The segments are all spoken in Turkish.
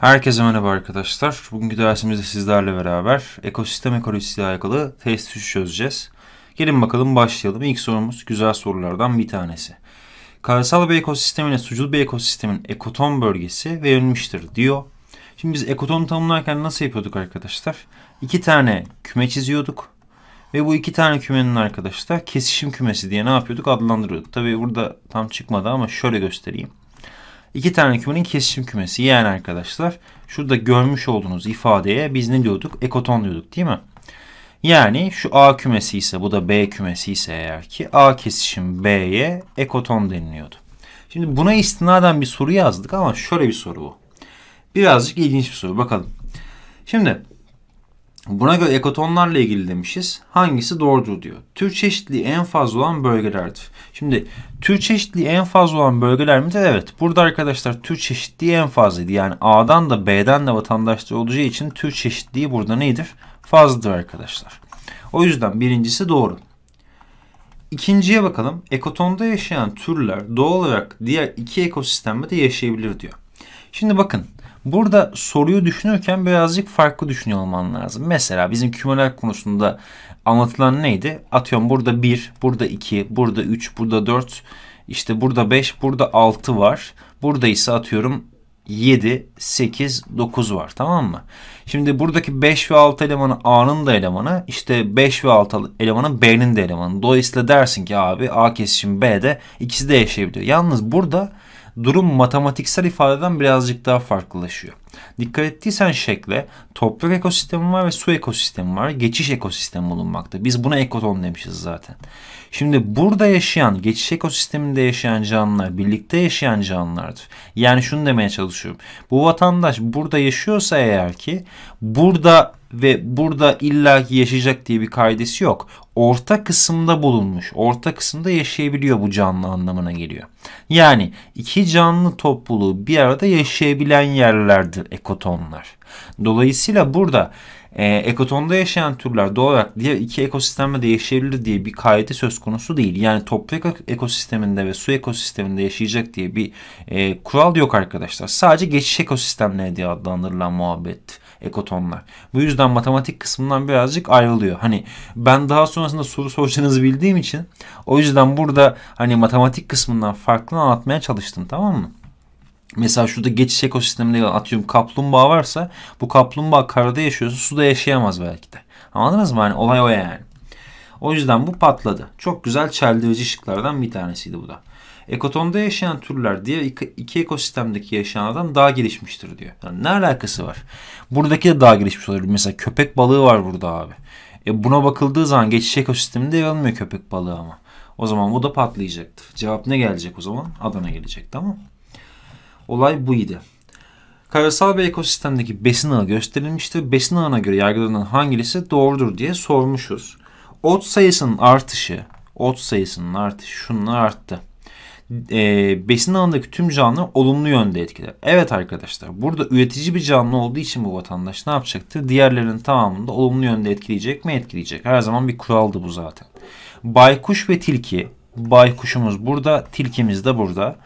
Herkese merhaba arkadaşlar. Bugünkü dersimizde sizlerle beraber ekosistem ekolojisiyle alakalı test 3 çözeceğiz. Gelin bakalım başlayalım. İlk sorumuz güzel sorulardan bir tanesi. Karasal bir ekosistem ile sucul bir ekosistemin ekoton bölgesi verilmiştir diyor. Şimdi biz ekotonu tanımlarken nasıl yapıyorduk arkadaşlar? İki tane küme çiziyorduk. Ve bu iki tane kümenin arkadaşlar kesişim kümesi diye ne yapıyorduk adlandırıyorduk. Tabi burada tam çıkmadı ama şöyle göstereyim. İki tane kümenin kesişim kümesi. Yani arkadaşlar şurada görmüş olduğunuz ifadeye biz ne diyorduk? Ekoton diyorduk değil mi? Yani şu A kümesi ise bu da B kümesi ise eğer ki A kesişim B'ye ekoton deniliyordu. Şimdi buna istinaden bir soru yazdık ama şöyle bir soru bu. Birazcık ilginç bir soru bakalım. Şimdi buna göre ekotonlarla ilgili demişiz. Hangisi doğrudur diyor. Tür çeşitliliği en fazla olan bölgelerdir. Şimdi tür çeşitliği en fazla olan bölgeler mi? Evet. Burada arkadaşlar tür çeşitliği en fazlaydı. Yani A'dan da B'den de vatandaşlığı olacağı için tür çeşitliği burada nedir? Fazladır arkadaşlar. O yüzden birincisi doğru. İkinciye bakalım. Ekotonda yaşayan türler doğal olarak diğer iki ekosistemde de yaşayabilir diyor. Şimdi bakın burada soruyu düşünürken birazcık farklı düşünüyor olman lazım. Mesela bizim kümeler konusunda anlatılan neydi? Atıyorum burada 1, burada 2, burada 3, burada 4, işte burada 5, burada 6 var. Burada ise atıyorum 7, 8, 9 var tamam mı? Şimdi buradaki 5 ve 6 elemanı A'nın da elemanı işte 5 ve 6 elemanı B'nin de elemanı. Dolayısıyla dersin ki abi A kesişim B'de ikisi de yaşayabiliyor. Yalnız burada durum matematiksel ifadeden birazcık daha farklılaşıyor. Dikkat ettiysen şekle toprak ekosistemi var ve su ekosistemi var. Geçiş ekosistemi bulunmakta. Biz buna ekoton demişiz zaten. Şimdi burada yaşayan, geçiş ekosisteminde yaşayan canlılar, birlikte yaşayan canlılardır. Yani şunu demeye çalışıyorum. Bu vatandaş burada yaşıyorsa eğer ki burada ve burada illaki yaşayacak diye bir kaidesi yok orta kısımda bulunmuş, orta kısımda yaşayabiliyor bu canlı anlamına geliyor. Yani iki canlı topluluğu bir arada yaşayabilen yerlerdir ekotonlar. Dolayısıyla burada e, ekotonda yaşayan türler doğal olarak diğer iki ekosistemde de yaşayabilir diye bir kaide söz konusu değil. Yani toprak ekosisteminde ve su ekosisteminde yaşayacak diye bir e, kural yok arkadaşlar. Sadece geçiş ekosistemleri diye adlandırılan muhabbet ekotonlar. Bu yüzden matematik kısmından birazcık ayrılıyor. Hani ben daha sonrasında soru soracağınızı bildiğim için o yüzden burada hani matematik kısmından farklı anlatmaya çalıştım tamam mı? Mesela şurada geçiş ekosisteminde atıyorum kaplumbağa varsa bu kaplumbağa karada yaşıyorsa suda yaşayamaz belki de. Anladınız mı? Hani olay o yani. O yüzden bu patladı. Çok güzel çeldirici şıklardan bir tanesiydi bu da ekotonda yaşayan türler diye iki ekosistemdeki yaşayanlardan daha gelişmiştir diyor. Yani ne alakası var? Buradaki de daha gelişmiş olabilir. Mesela köpek balığı var burada abi. E buna bakıldığı zaman geçiş ekosisteminde yer almıyor köpek balığı ama. O zaman bu da patlayacaktır. Cevap ne gelecek o zaman? Adana gelecek tamam Olay buydu. Karasal bir ekosistemdeki besin ağı gösterilmiştir. Besin ağına göre yargılarının hangisi doğrudur diye sormuşuz. Ot sayısının artışı, ot sayısının artışı şununla arttı e, besin alanındaki tüm canlı olumlu yönde etkiler. Evet arkadaşlar burada üretici bir canlı olduğu için bu vatandaş ne yapacaktı? Diğerlerinin tamamını da olumlu yönde etkileyecek mi? Etkileyecek. Her zaman bir kuraldı bu zaten. Baykuş ve tilki. Baykuşumuz burada, tilkimiz de burada.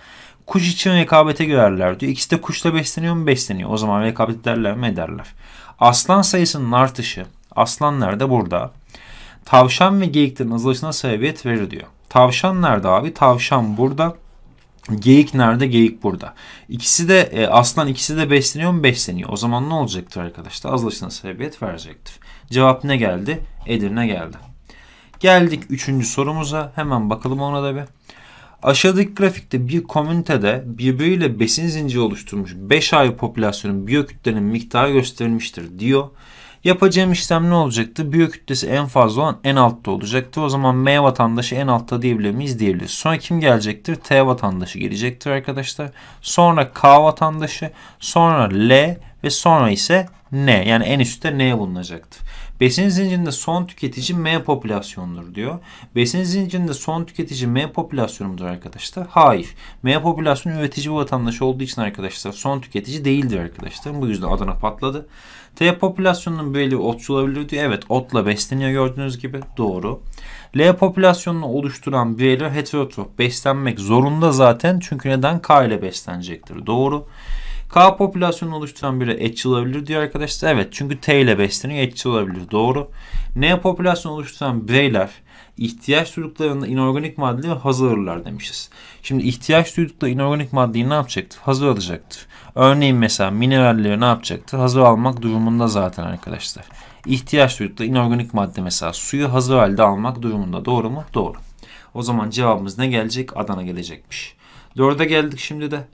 Kuş için rekabete girerler diyor. İkisi de kuşla besleniyor mu? Besleniyor. O zaman rekabet ederler mi? Ederler. Aslan sayısının artışı. Aslanlar da burada. Tavşan ve geyiklerin azalışına sebebiyet verir diyor. Tavşan nerede abi? Tavşan burada. Geyik nerede? Geyik burada. İkisi de e, aslan ikisi de besleniyor mu? Besleniyor. O zaman ne olacaktır arkadaşlar? Azlaşına sebebiyet verecektir. Cevap ne geldi? Edirne geldi. Geldik üçüncü sorumuza. Hemen bakalım ona da bir. Aşağıdaki grafikte bir komünitede birbiriyle besin zinciri oluşturmuş 5 ayrı popülasyonun biyokütlenin miktarı gösterilmiştir diyor. Yapacağım işlem ne olacaktı? Büyük kütlesi en fazla olan en altta olacaktı. O zaman M vatandaşı en altta diyebilir miyiz? Diyebiliriz. Sonra kim gelecektir? T vatandaşı gelecektir arkadaşlar. Sonra K vatandaşı. Sonra L ve sonra ise N. Yani en üstte N bulunacaktır. Besin zincirinde son tüketici M popülasyonudur diyor. Besin zincirinde son tüketici M popülasyonu arkadaşlar? Hayır. M popülasyonu üretici bir vatandaş olduğu için arkadaşlar son tüketici değildir arkadaşlar. Bu yüzden Adana patladı. T popülasyonunun belli otçul olabilir diyor. Evet otla besleniyor gördüğünüz gibi. Doğru. L popülasyonunu oluşturan bireyler heterotrop beslenmek zorunda zaten. Çünkü neden? K ile beslenecektir. Doğru. K popülasyonunu oluşturan biri etçil olabilir diyor arkadaşlar. Evet çünkü T ile besleniyor etçil olabilir. Doğru. N popülasyonunu oluşturan bireyler ihtiyaç duyduklarında inorganik maddeleri hazırlar demişiz. Şimdi ihtiyaç duydukları inorganik maddeyi ne yapacaktır? Hazır alacaktır. Örneğin mesela mineralleri ne yapacaktır? Hazır almak durumunda zaten arkadaşlar. İhtiyaç duydukları inorganik madde mesela suyu hazır halde almak durumunda. Doğru mu? Doğru. O zaman cevabımız ne gelecek? Adana gelecekmiş. Dörde geldik şimdi de.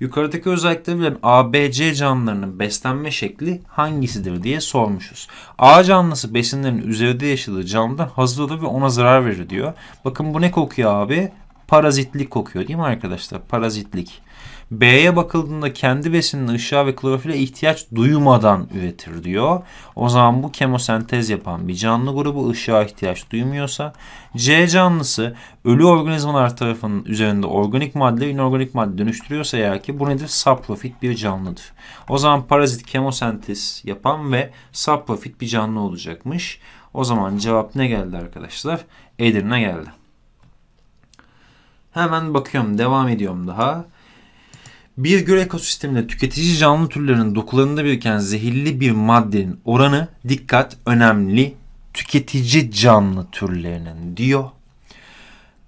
Yukarıdaki özellikle verilen ABC canlılarının beslenme şekli hangisidir diye sormuşuz. A canlısı besinlerin üzerinde yaşadığı canlıdan hazır olur ve ona zarar verir diyor. Bakın bu ne kokuyor abi? Parazitlik kokuyor değil mi arkadaşlar? Parazitlik. B'ye bakıldığında kendi besinin ışığa ve klorofile ihtiyaç duymadan üretir diyor. O zaman bu kemosentez yapan bir canlı grubu ışığa ihtiyaç duymuyorsa C canlısı ölü organizmalar tarafının üzerinde organik madde inorganik madde dönüştürüyorsa eğer ki bu nedir? Saprofit bir canlıdır. O zaman parazit kemosentez yapan ve saprofit bir canlı olacakmış. O zaman cevap ne geldi arkadaşlar? Edirne geldi. Hemen bakıyorum devam ediyorum daha. Bir göl ekosisteminde tüketici canlı türlerinin dokularında biriken zehirli bir maddenin oranı dikkat önemli tüketici canlı türlerinin diyor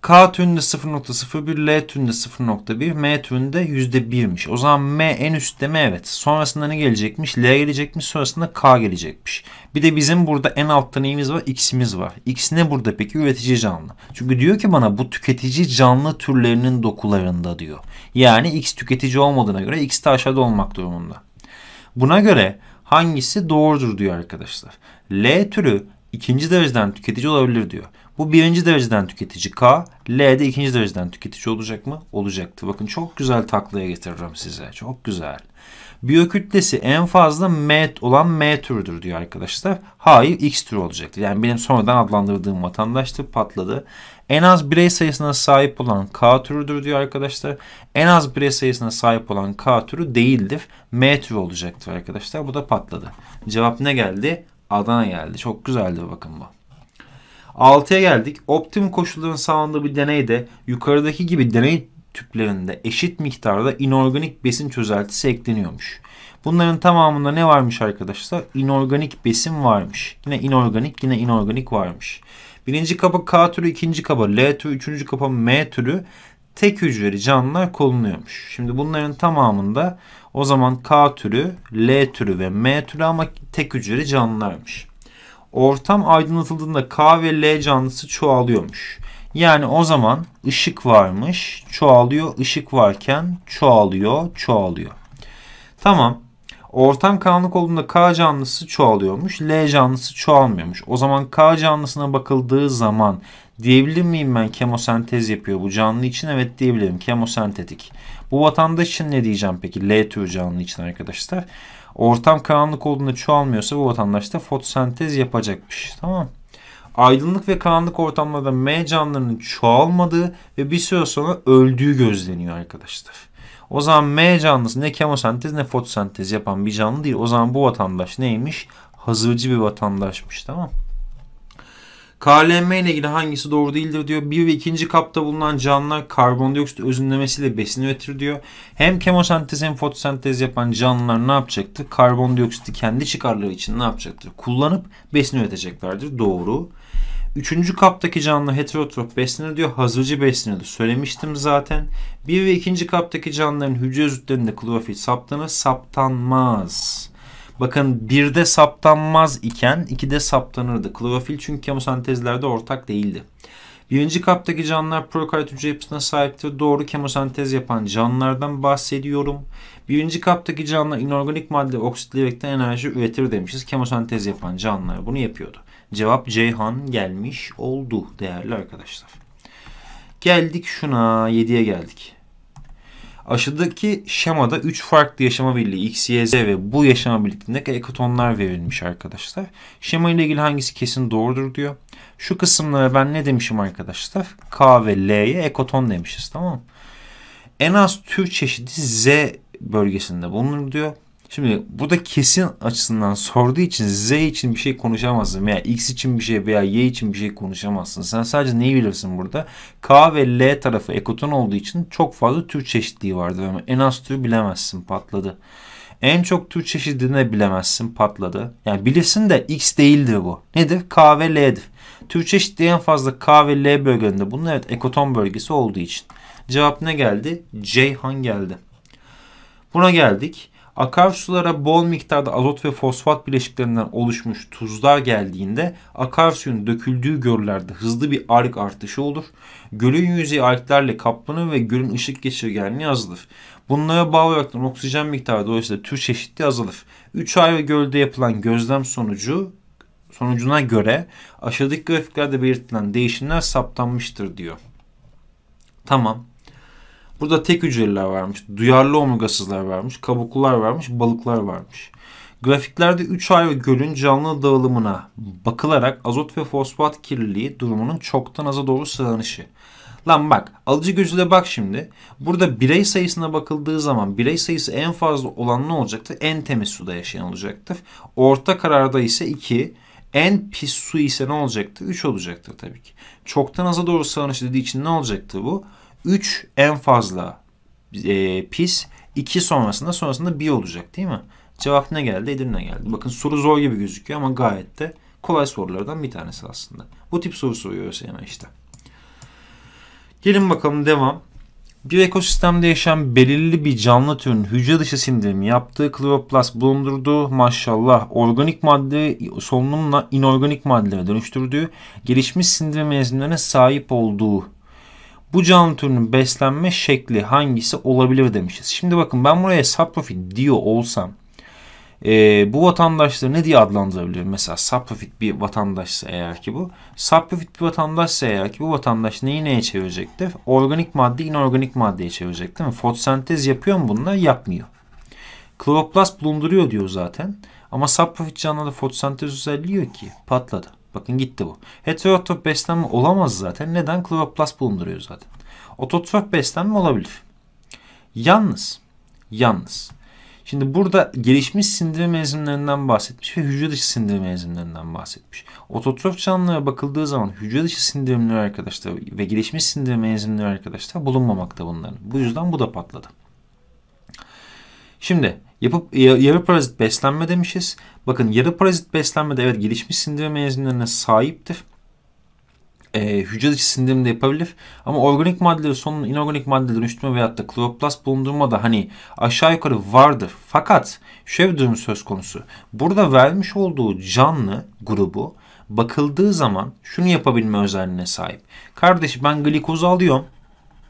K tünde 0.01, L tünde 0.1, M tünde %1'miş. O zaman M en üstte M Evet. Sonrasında ne gelecekmiş? L gelecekmiş. Sonrasında K gelecekmiş. Bir de bizim burada en altta neyimiz var? X'imiz var. X ne burada peki? Üretici canlı. Çünkü diyor ki bana bu tüketici canlı türlerinin dokularında diyor. Yani X tüketici olmadığına göre X de aşağıda olmak durumunda. Buna göre hangisi doğrudur diyor arkadaşlar. L türü ikinci dereceden tüketici olabilir diyor. Bu birinci dereceden tüketici K, L de ikinci dereceden tüketici olacak mı? Olacaktı. Bakın çok güzel taklaya getiririm size. Çok güzel. Biyokütlesi en fazla M olan M türüdür diyor arkadaşlar. Hayır X türü olacaktı. Yani benim sonradan adlandırdığım vatandaştı patladı. En az birey sayısına sahip olan K türüdür diyor arkadaşlar. En az birey sayısına sahip olan K türü değildir. M türü olacaktır arkadaşlar. Bu da patladı. Cevap ne geldi? Adana geldi. Çok güzeldi bakın bu. 6'ya geldik. Optimum koşulların sağlandığı bir deneyde yukarıdaki gibi deney tüplerinde eşit miktarda inorganik besin çözeltisi ekleniyormuş. Bunların tamamında ne varmış arkadaşlar? İnorganik besin varmış. Yine inorganik yine inorganik varmış. Birinci kaba K türü, ikinci kaba L türü, üçüncü kaba M türü tek hücreli canlılar konuluyormuş. Şimdi bunların tamamında o zaman K türü, L türü ve M türü ama tek hücreli canlılarmış ortam aydınlatıldığında K ve L canlısı çoğalıyormuş. Yani o zaman ışık varmış, çoğalıyor, Işık varken çoğalıyor, çoğalıyor. Tamam. Ortam karanlık olduğunda K canlısı çoğalıyormuş, L canlısı çoğalmıyormuş. O zaman K canlısına bakıldığı zaman diyebilir miyim ben kemosentez yapıyor bu canlı için? Evet diyebilirim. Kemosentetik. Bu vatandaş için ne diyeceğim peki? L tür canlı için arkadaşlar. Ortam karanlık olduğunda çoğalmıyorsa bu vatandaş da fotosentez yapacakmış. Tamam Aydınlık ve karanlık ortamlarda M canlılarının çoğalmadığı ve bir süre sonra öldüğü gözleniyor arkadaşlar. O zaman M canlısı ne kemosentez ne fotosentez yapan bir canlı değil. O zaman bu vatandaş neymiş? Hazırcı bir vatandaşmış tamam KLM ile ilgili hangisi doğru değildir diyor. Bir ve ikinci kapta bulunan canlılar karbondioksit özünlemesiyle besin üretir diyor. Hem kemosentez hem fotosentez yapan canlılar ne yapacaktı? Karbondioksiti kendi çıkarları için ne yapacaktır? Kullanıp besin üreteceklerdir. Doğru. Üçüncü kaptaki canlı heterotrop beslenir diyor. Hazırcı beslenir. Söylemiştim zaten. Bir ve ikinci kaptaki canlıların hücre özütlerinde klorofil saptanır. Saptanmaz. Bakın 1'de saptanmaz iken 2'de saptanırdı. Klorofil çünkü kemosentezlerde ortak değildi. Birinci kaptaki canlılar prokaryot hücre yapısına sahiptir. Doğru kemosentez yapan canlılardan bahsediyorum. Birinci kaptaki canlılar inorganik madde oksitleyerek enerji üretir demişiz. Kemosentez yapan canlılar bunu yapıyordu. Cevap Ceyhan gelmiş oldu değerli arkadaşlar. Geldik şuna 7'ye geldik. Aşıdaki şemada 3 farklı yaşama birliği X, Y, Z ve bu yaşama birliklerindeki ekotonlar verilmiş arkadaşlar. Şema ile ilgili hangisi kesin doğrudur diyor. Şu kısımlara ben ne demişim arkadaşlar? K ve L'ye ekoton demişiz tamam mı? En az tür çeşidi Z bölgesinde bulunur diyor. Şimdi bu da kesin açısından sorduğu için Z için bir şey konuşamazsın veya X için bir şey veya Y için bir şey konuşamazsın. Sen sadece neyi bilirsin burada? K ve L tarafı ekoton olduğu için çok fazla tür çeşitliği vardı ama en az tür bilemezsin patladı. En çok tür çeşidini bilemezsin patladı. Yani bilirsin de X değildir bu. Nedir? K ve L'dir. Tür çeşitliği en fazla K ve L bölgelerinde. Bunun evet ekoton bölgesi olduğu için. Cevap ne geldi? C hang geldi. Buna geldik. Akarsulara bol miktarda azot ve fosfat bileşiklerinden oluşmuş tuzlar geldiğinde akarsuyun döküldüğü göllerde hızlı bir arik artışı olur. Gölün yüzeyi ariklerle kaplanır ve gölün ışık geçirgenliği azalır. Bunlara bağlı olarak oksijen miktarı dolayısıyla tür çeşitli azalır. 3 ay ve gölde yapılan gözlem sonucu sonucuna göre aşağıdaki grafiklerde belirtilen değişimler saptanmıştır diyor. Tamam. Burada tek hücreliler varmış, duyarlı omurgasızlar varmış, kabuklular varmış, balıklar varmış. Grafiklerde 3 ay ve gölün canlı dağılımına bakılarak azot ve fosfat kirliliği durumunun çoktan aza doğru sıranışı. Lan bak alıcı gözüyle bak şimdi. Burada birey sayısına bakıldığı zaman birey sayısı en fazla olan ne olacaktır? En temiz suda yaşayan olacaktır. Orta kararda ise 2. En pis su ise ne olacaktır? 3 olacaktır tabii ki. Çoktan aza doğru sığınış dediği için ne olacaktı bu? 3 en fazla e, pis. 2 sonrasında sonrasında 1 olacak değil mi? Cevap ne geldi? Edirne geldi. Bakın soru zor gibi gözüküyor ama gayet de kolay sorulardan bir tanesi aslında. Bu tip soru soruyor ÖSYM işte. Gelin bakalım devam. Bir ekosistemde yaşayan belirli bir canlı türün hücre dışı sindirimi yaptığı kloroplast bulundurduğu maşallah organik madde solunumla inorganik maddelere dönüştürdüğü gelişmiş sindirim enzimlerine sahip olduğu bu canlı türünün beslenme şekli hangisi olabilir demişiz. Şimdi bakın ben buraya saprofit diyor olsam e, bu vatandaşları ne diye adlandırabilirim? Mesela saprofit bir vatandaşsa eğer ki bu. Saprofit bir vatandaşsa eğer ki bu vatandaş neyi neye çevirecektir? Organik madde inorganik maddeye çevirecek değil mi? Fotosentez yapıyor mu bunlar? Yapmıyor. Kloroplast bulunduruyor diyor zaten. Ama saprofit canlıda fotosentez özelliği yok ki. Patladı. Bakın gitti bu. Heterotrop beslenme olamaz zaten. Neden? Kloroplast bulunduruyor zaten. Ototrop beslenme olabilir. Yalnız, yalnız. Şimdi burada gelişmiş sindirim enzimlerinden bahsetmiş ve hücre dışı sindirim enzimlerinden bahsetmiş. Ototrof canlılara bakıldığı zaman hücre dışı sindirimler arkadaşlar ve gelişmiş sindirim enzimleri arkadaşlar bulunmamakta bunların. Bu yüzden bu da patladı. Şimdi Yapıp, yarı parazit beslenme demişiz. Bakın yarı parazit beslenmede evet gelişmiş sindirim enzimlerine sahiptir. E, hücre dışı sindirim de yapabilir. Ama organik maddeleri son inorganik maddeleri dönüştürme veyahut da kloroplast bulundurma da hani aşağı yukarı vardır. Fakat şöyle bir durum söz konusu. Burada vermiş olduğu canlı grubu bakıldığı zaman şunu yapabilme özelliğine sahip. Kardeş ben glikozu alıyorum.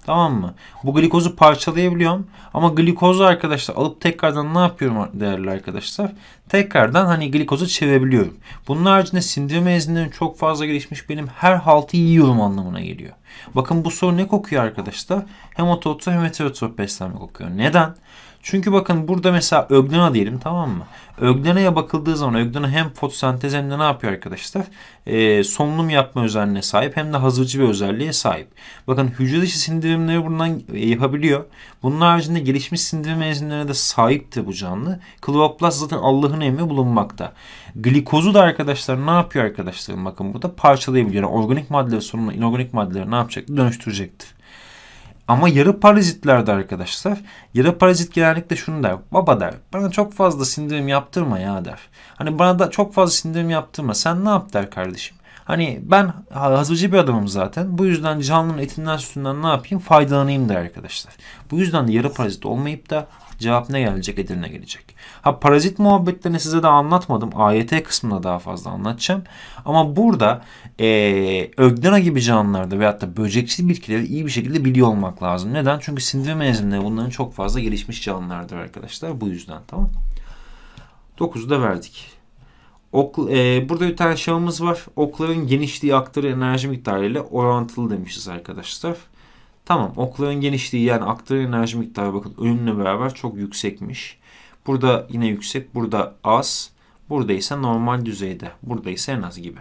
Tamam mı? Bu glikozu parçalayabiliyorum. Ama glikozu arkadaşlar alıp tekrardan ne yapıyorum değerli arkadaşlar? Tekrardan hani glikozu çevirebiliyorum. Bunun haricinde sindirme enzinden çok fazla gelişmiş benim her haltı yiyorum anlamına geliyor. Bakın bu soru ne kokuyor arkadaşlar? Hem ototrop hem heterotop beslenme kokuyor. Neden? Çünkü bakın burada mesela öglena diyelim tamam mı? Öglena'ya bakıldığı zaman öglena hem fotosentez hem de ne yapıyor arkadaşlar? E, solunum yapma özelliğine sahip hem de hazırcı bir özelliğe sahip. Bakın hücre dışı sindirimleri bundan yapabiliyor. Bunun haricinde gelişmiş sindirim enzimlerine de sahipti bu canlı. Kloplast zaten Allah'ın emri bulunmakta. Glikozu da arkadaşlar ne yapıyor arkadaşlar? Bakın burada parçalayabiliyor. Yani organik maddeleri sonuna inorganik maddeleri ne yapacak? Dönüştürecektir. Ama yarı parazitlerde arkadaşlar yarı parazit genellikle şunu der. Baba der bana çok fazla sindirim yaptırma ya der. Hani bana da çok fazla sindirim yaptırma sen ne yap der kardeşim. Hani ben hazırcı bir adamım zaten. Bu yüzden canlının etinden sütünden ne yapayım? Faydalanayım der arkadaşlar. Bu yüzden de yarı parazit olmayıp da Cevap ne gelecek? Edirne gelecek. Ha parazit muhabbetlerini size de anlatmadım. AYT kısmında daha fazla anlatacağım. Ama burada e, ögdena gibi canlılarda veyahut da böceksi bitkileri iyi bir şekilde biliyor olmak lazım. Neden? Çünkü sindirim enzimleri bunların çok fazla gelişmiş canlılardır arkadaşlar. Bu yüzden tamam. 9'u da verdik. Ok, e, burada bir tane şahımız var. Okların genişliği aktarı enerji miktarı ile orantılı demişiz arkadaşlar. Tamam okların genişliği yani aktarılan enerji miktarı bakın ölümle beraber çok yüksekmiş. Burada yine yüksek, burada az, burada ise normal düzeyde, burada ise en az gibi.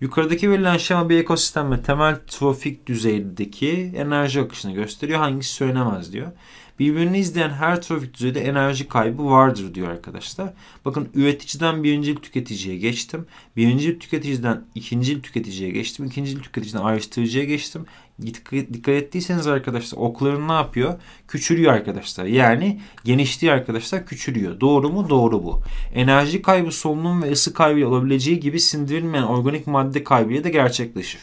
Yukarıdaki verilen şema bir ekosistemle temel trofik düzeydeki enerji akışını gösteriyor. Hangisi söylenemez diyor. Birbirini izleyen her trofik düzeyde enerji kaybı vardır diyor arkadaşlar. Bakın üreticiden birinci tüketiciye geçtim. birinci tüketiciden ikinci tüketiciye geçtim. İkincil tüketiciden ayrıştırıcıya geçtim. Dikkat ettiyseniz arkadaşlar okların ne yapıyor? Küçülüyor arkadaşlar. Yani genişliği arkadaşlar küçülüyor. Doğru mu? Doğru bu. Enerji kaybı solunum ve ısı kaybı olabileceği gibi sindirilmeyen organik madde kaybıyla da gerçekleşir.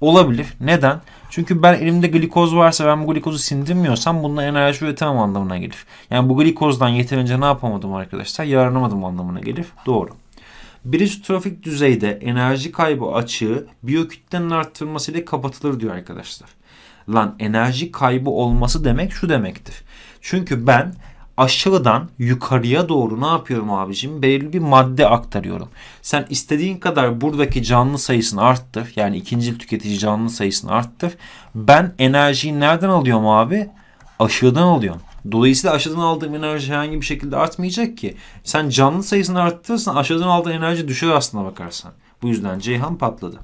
Olabilir. Neden? Çünkü ben elimde glikoz varsa ben bu glikozu sindirmiyorsam bundan enerji üretemem anlamına gelir. Yani bu glikozdan yeterince ne yapamadım arkadaşlar? Yararlanamadım anlamına gelir. Doğru. Birinci trafik düzeyde enerji kaybı açığı biyokütlenin arttırmasıyla kapatılır diyor arkadaşlar. Lan enerji kaybı olması demek şu demektir. Çünkü ben aşağıdan yukarıya doğru ne yapıyorum abicim? Belirli bir madde aktarıyorum. Sen istediğin kadar buradaki canlı sayısını arttır. Yani ikinci tüketici canlı sayısını arttır. Ben enerjiyi nereden alıyorum abi? Aşağıdan alıyorum. Dolayısıyla aşağıdan aldığım enerji herhangi bir şekilde artmayacak ki. Sen canlı sayısını arttırırsan aşağıdan aldığın enerji düşer aslına bakarsan. Bu yüzden Ceyhan patladı.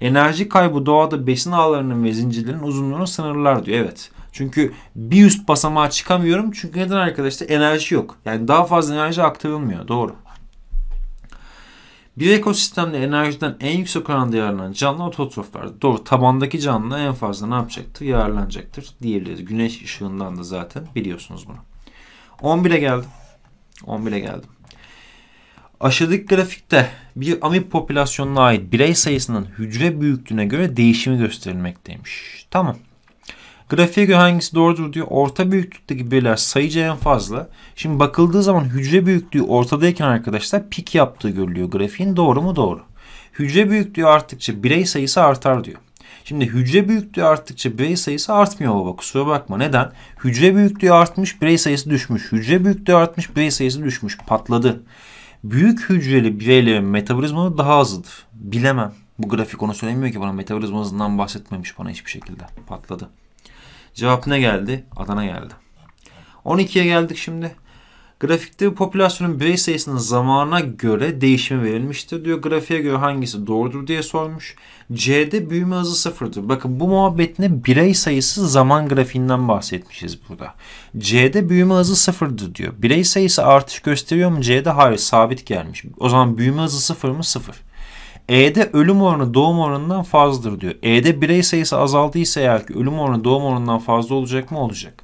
Enerji kaybı doğada besin ağlarının ve zincirlerin uzunluğunu sınırlar diyor. Evet. Çünkü bir üst basamağa çıkamıyorum. Çünkü neden arkadaşlar? Enerji yok. Yani daha fazla enerji aktarılmıyor. Doğru. Bir ekosistemde enerjiden en yüksek oranda yararlanan canlı ototroflar. Doğru tabandaki canlı en fazla ne yapacaktır? Yararlanacaktır diyebiliriz. Güneş ışığından da zaten biliyorsunuz bunu. 11'e geldim. 11'e geldim. Aşağıdaki grafikte bir amip popülasyonuna ait birey sayısının hücre büyüklüğüne göre değişimi gösterilmekteymiş. Tamam. Grafiğe göre hangisi doğrudur diyor. Orta büyüklükteki birler sayıca en fazla. Şimdi bakıldığı zaman hücre büyüklüğü ortadayken arkadaşlar pik yaptığı görülüyor grafiğin. Doğru mu? Doğru. Hücre büyüklüğü arttıkça birey sayısı artar diyor. Şimdi hücre büyüklüğü arttıkça birey sayısı artmıyor baba kusura bakma. Neden? Hücre büyüklüğü artmış birey sayısı düşmüş. Hücre büyüklüğü artmış birey sayısı düşmüş. Patladı. Büyük hücreli bireylerin metabolizmaları daha hızlıdır. Bilemem. Bu grafik onu söylemiyor ki bana metabolizma hızından bahsetmemiş bana hiçbir şekilde. Patladı. Cevap ne geldi? Adana geldi. 12'ye geldik şimdi. Grafikte bu popülasyonun birey sayısının zamana göre değişimi verilmiştir diyor. Grafiğe göre hangisi doğrudur diye sormuş. C'de büyüme hızı sıfırdır. Bakın bu muhabbetine birey sayısı zaman grafiğinden bahsetmişiz burada. C'de büyüme hızı sıfırdır diyor. Birey sayısı artış gösteriyor mu? C'de hayır sabit gelmiş. O zaman büyüme hızı sıfır mı? Sıfır. E'de ölüm oranı doğum oranından fazladır diyor. E'de birey sayısı azaldıysa eğer ki ölüm oranı doğum oranından fazla olacak mı? Olacak.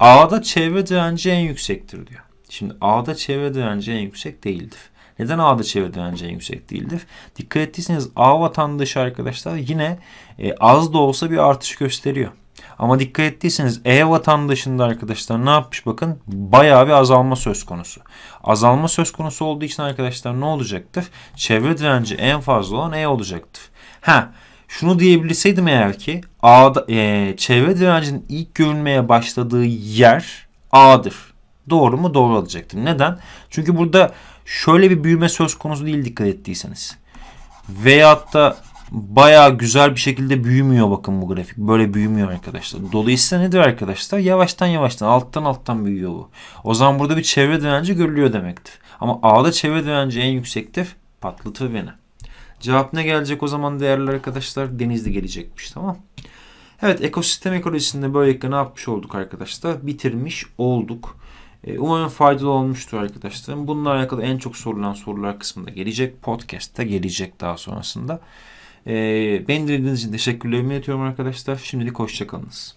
A'da çevre direnci en yüksektir diyor. Şimdi A'da çevre direnci en yüksek değildir. Neden A'da çevre direnci en yüksek değildir? Dikkat ettiyseniz A vatandaşı arkadaşlar yine e, az da olsa bir artış gösteriyor. Ama dikkat ettiyseniz E vatandaşında arkadaşlar ne yapmış bakın bayağı bir azalma söz konusu. Azalma söz konusu olduğu için arkadaşlar ne olacaktır? Çevre direnci en fazla olan E olacaktır. Ha şunu diyebilseydim eğer ki A'da, e, çevre direncinin ilk görünmeye başladığı yer A'dır. Doğru mu? Doğru olacaktır. Neden? Çünkü burada şöyle bir büyüme söz konusu değil dikkat ettiyseniz. Veyahut da baya güzel bir şekilde büyümüyor bakın bu grafik. Böyle büyümüyor arkadaşlar. Dolayısıyla nedir arkadaşlar? Yavaştan yavaştan alttan alttan büyüyor bu. O zaman burada bir çevre direnci görülüyor demektir. Ama A'da çevre direnci en yüksektir. Patlatır beni. Cevap ne gelecek o zaman değerli arkadaşlar? Denizli gelecekmiş tamam. Evet ekosistem ekolojisinde böylelikle ne yapmış olduk arkadaşlar? Bitirmiş olduk. E, umarım faydalı olmuştur arkadaşlarım. Bununla alakalı en çok sorulan sorular kısmında gelecek. podcast'ta gelecek daha sonrasında. Ee, beni dinlediğiniz için teşekkürlerimi iletiyorum arkadaşlar. Şimdilik hoşçakalınız.